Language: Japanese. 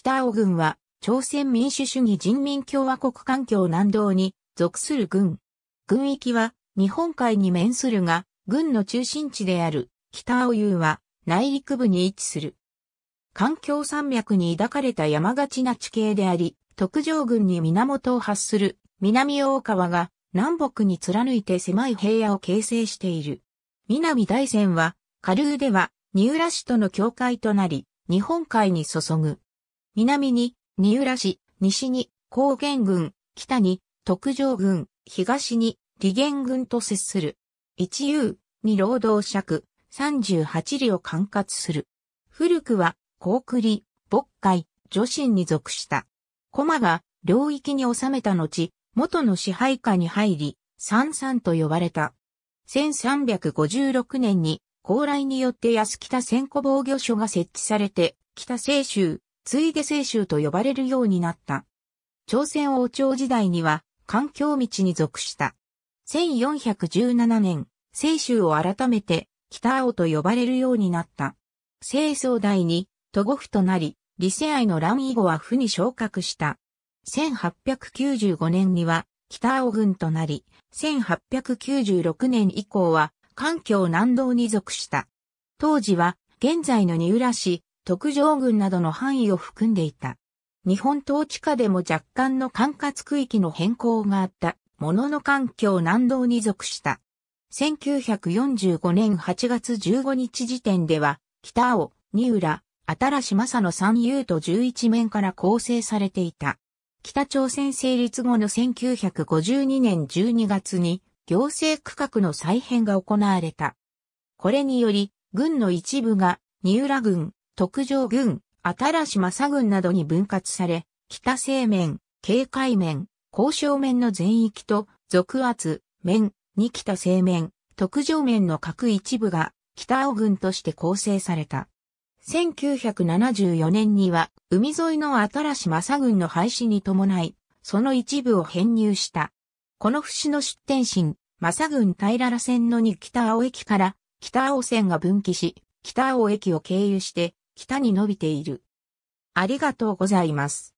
北青軍は、朝鮮民主主義人民共和国環境南道に属する軍。軍域は日本海に面するが、軍の中心地である北青遊は内陸部に位置する。環境山脈に抱かれた山がちな地形であり、特上軍に源を発する南大川が南北に貫いて狭い平野を形成している。南大山は、下流では、三浦市との境界となり、日本海に注ぐ。南に三浦市、西に高原郡、北に特上郡、東に利源郡と接する。一遊に労働尺、38里を管轄する。古くは、高栗、渤海、女神に属した。駒が領域に収めた後、元の支配下に入り、三三と呼ばれた。1356年に、高麗によって安北千古防御所が設置されて、北青州、ついで清州と呼ばれるようになった。朝鮮王朝時代には、環境道に属した。1417年、清州を改めて、北青と呼ばれるようになった。清宗代に、都護府となり、李世愛の乱以後は府に昇格した。1895年には、北青軍となり、1896年以降は、環境南道に属した。当時は、現在の三浦市、特上軍などの範囲を含んでいた。日本統治下でも若干の管轄区域の変更があった、ものの環境南道に属した。1945年8月15日時点では、北尾、三浦、新島佐の三遊と11面から構成されていた。北朝鮮成立後の1952年12月に行政区画の再編が行われた。これにより、軍の一部が、三浦軍、特上郡、新し正郡などに分割され、北西面、警戒面、交渉面の全域と、俗圧、面、に北西面、特上面の各一部が、北青郡として構成された。1974年には、海沿いの新し正郡の廃止に伴い、その一部を編入した。この節の出展心、正郡平良線の二北青駅から、北青線が分岐し、北青駅を経由して、北に伸びている。ありがとうございます。